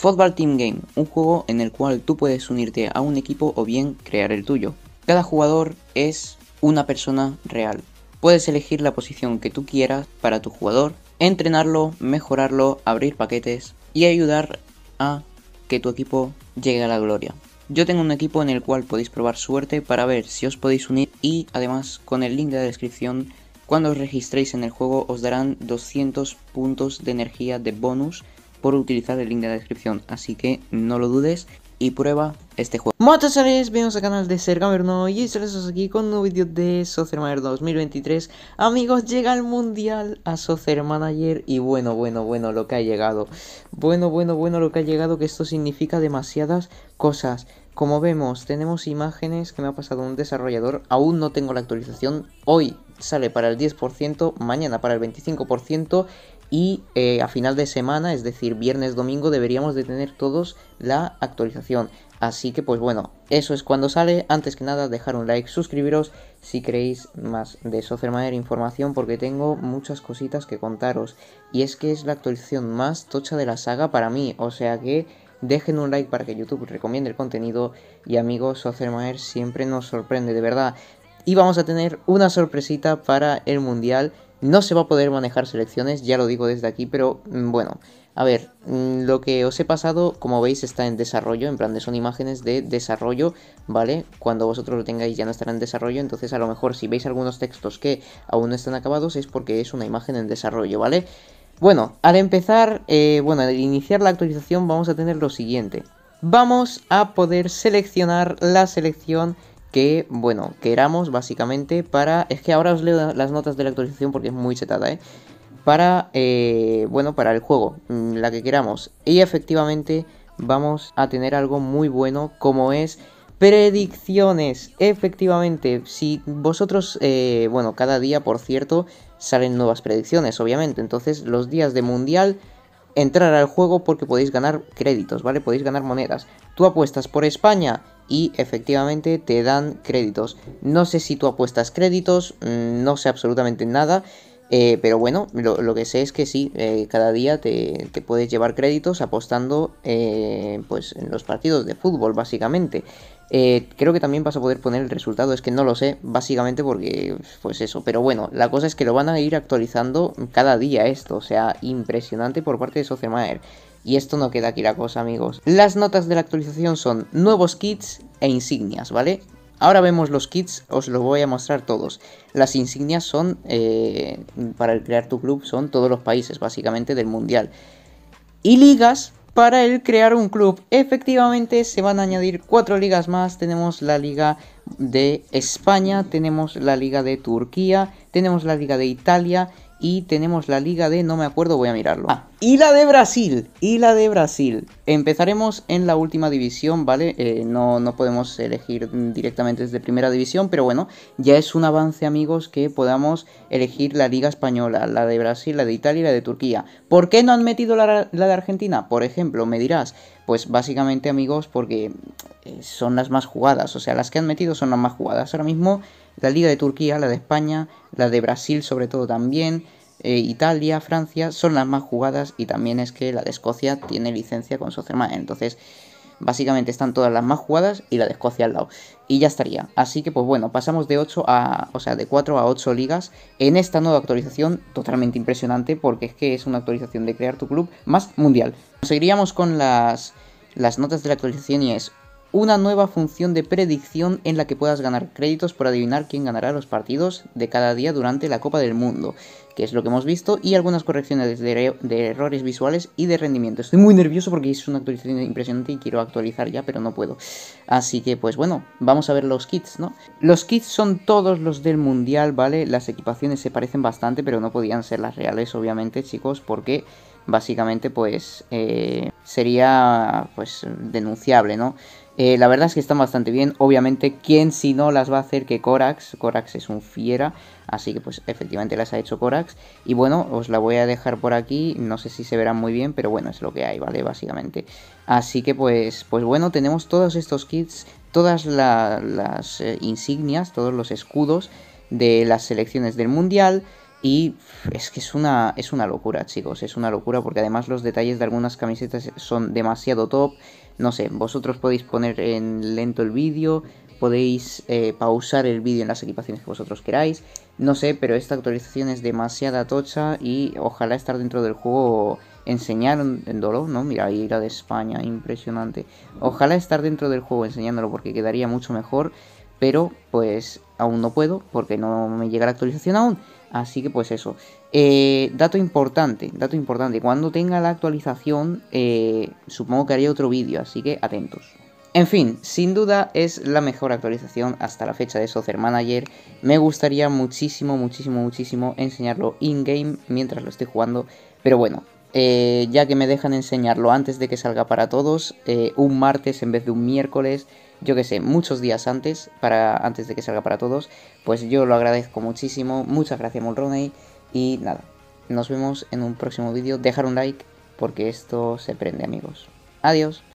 Football Team Game, un juego en el cual tú puedes unirte a un equipo o bien crear el tuyo. Cada jugador es una persona real. Puedes elegir la posición que tú quieras para tu jugador, entrenarlo, mejorarlo, abrir paquetes y ayudar a que tu equipo llegue a la gloria. Yo tengo un equipo en el cual podéis probar suerte para ver si os podéis unir y además con el link de la descripción cuando os registréis en el juego os darán 200 puntos de energía de bonus por utilizar el link de la descripción. Así que no lo dudes y prueba este juego. Muchas gracias, bienvenidos al canal de Ser y saludos aquí con un nuevo vídeo de Soccer Manager 2023. Amigos, llega el mundial a Soccer Manager y bueno, bueno, bueno lo que ha llegado. Bueno, bueno, bueno lo que ha llegado, que esto significa demasiadas cosas. Como vemos, tenemos imágenes que me ha pasado un desarrollador. Aún no tengo la actualización. Hoy sale para el 10%, mañana para el 25% y eh, a final de semana, es decir, viernes, domingo, deberíamos de tener todos la actualización. Así que pues bueno, eso es cuando sale. Antes que nada, dejar un like, suscribiros si queréis más de Soccermaner información porque tengo muchas cositas que contaros. Y es que es la actualización más tocha de la saga para mí, o sea que dejen un like para que YouTube recomiende el contenido. Y amigos, Soccermaner siempre nos sorprende, de verdad. Y vamos a tener una sorpresita para el Mundial no se va a poder manejar selecciones, ya lo digo desde aquí, pero mm, bueno, a ver, mm, lo que os he pasado, como veis, está en desarrollo, en plan, de son imágenes de desarrollo, ¿vale? Cuando vosotros lo tengáis ya no estará en desarrollo, entonces a lo mejor si veis algunos textos que aún no están acabados es porque es una imagen en desarrollo, ¿vale? Bueno, al empezar, eh, bueno, al iniciar la actualización vamos a tener lo siguiente. Vamos a poder seleccionar la selección que, bueno, queramos básicamente para... Es que ahora os leo las notas de la actualización porque es muy chetada, ¿eh? Para, eh, bueno, para el juego, mm, la que queramos. Y efectivamente vamos a tener algo muy bueno como es predicciones. Efectivamente, si vosotros, eh, bueno, cada día, por cierto, salen nuevas predicciones, obviamente. Entonces, los días de mundial entrar al juego porque podéis ganar créditos, ¿vale? Podéis ganar monedas. Tú apuestas por España y efectivamente te dan créditos. No sé si tú apuestas créditos, mm, no sé absolutamente nada. Eh, pero bueno, lo, que sé es que sí, eh, cada día te, puedes llevar créditos apostando eh, pues en los partidos de fútbol, básicamente. creo que también vas a poder poner el resultado, es que no lo sé, básicamente porque, pues eso, pero bueno, la cosa es que lo van a ir actualizando cada día esto, o sea, impresionante por parte de Sociemaer. Y esto no queda aquí la cosa, amigos. Las notas de la actualización son nuevos kits e insignias, ¿vale? Ahora vemos los kits, os los voy a mostrar todos. Las insignias son, eh, para el crear tu club, son todos los países, básicamente, del mundial. Y ligas para el crear un club. Efectivamente, se van a añadir cuatro ligas más. Tenemos la liga de España, tenemos la liga de Turquía, tenemos la liga de Italia y tenemos la liga de, no me acuerdo, voy a mirarlo. Ah, y la de Brasil, y la de Brasil. Empezaremos en la última división, ¿vale? Eh, no, no podemos elegir directamente desde primera división, pero bueno, ya es un avance amigos que podamos elegir la liga española, la de Brasil, la de Italia y la de Turquía. ¿Por qué no han metido la, la de Argentina? Por ejemplo, me dirás, pues básicamente amigos porque eh, son las más jugadas, o sea, las que han metido son las más jugadas. Ahora mismo la Liga de Turquía, la de España, la de Brasil sobre todo también, eh, Italia, Francia, son las más jugadas y también es que la de Escocia tiene licencia con Soccerman. Entonces, básicamente están todas las más jugadas y la de Escocia al lado. Y ya estaría. Así que pues bueno, pasamos de 8 a, o sea, de 4 a 8 ligas en esta nueva actualización totalmente impresionante porque es que es una actualización de crear tu club más mundial. Seguiríamos con las las notas de la actualización y es una nueva función de predicción en la que puedas ganar créditos por adivinar quién ganará los partidos de cada día durante la Copa del Mundo, que es lo que hemos visto, y algunas correcciones de, errores visuales y de rendimiento. Estoy muy nervioso porque es una actualización impresionante y quiero actualizar ya, pero no puedo. Así que pues bueno, vamos a ver los kits, ¿no? Los kits son todos los del Mundial, ¿vale? Las equipaciones se parecen bastante, pero no podían ser las reales, obviamente, chicos, porque básicamente pues eh, sería pues denunciable, ¿no? Eh, la verdad es que están bastante bien. Obviamente, ¿quién si no las va a hacer que Corax? Corax es un fiera, así que pues efectivamente las ha hecho Corax. Y bueno, os la voy a dejar por aquí, no sé si se verán muy bien, pero bueno, es lo que hay, ¿vale? Básicamente. Así que pues, pues bueno, tenemos todos estos kits, todas las eh, insignias, todos los escudos de las selecciones del mundial y es que es una, es una locura, chicos, es una locura porque además los detalles de algunas camisetas son demasiado top. No sé, vosotros podéis poner en lento el vídeo, podéis eh, pausar el vídeo en las equipaciones que vosotros queráis. No sé, pero esta actualización es demasiada tocha y ojalá estar dentro del juego enseñándolo ¿no? Mira, ahí la de España, impresionante. Ojalá estar dentro del juego enseñándolo porque quedaría mucho mejor, pero pues aún no puedo porque no me llega la actualización aún. Así que pues eso. Eh, dato importante, dato importante. Cuando tenga la actualización, eh, supongo que haré otro vídeo, así que atentos. En fin, sin duda es la mejor actualización hasta la fecha de Soccer Manager. Me gustaría muchísimo, muchísimo, muchísimo enseñarlo in-game mientras lo estoy jugando. Pero bueno, eh, ya que me dejan enseñarlo antes de que salga para todos, un martes en vez de un miércoles, yo que sé, muchos días antes, para, antes de que salga para todos, pues yo lo agradezco muchísimo, muchas gracias Mulroney y nada, nos vemos en un próximo vídeo, dejar un like porque esto se prende amigos. Adiós.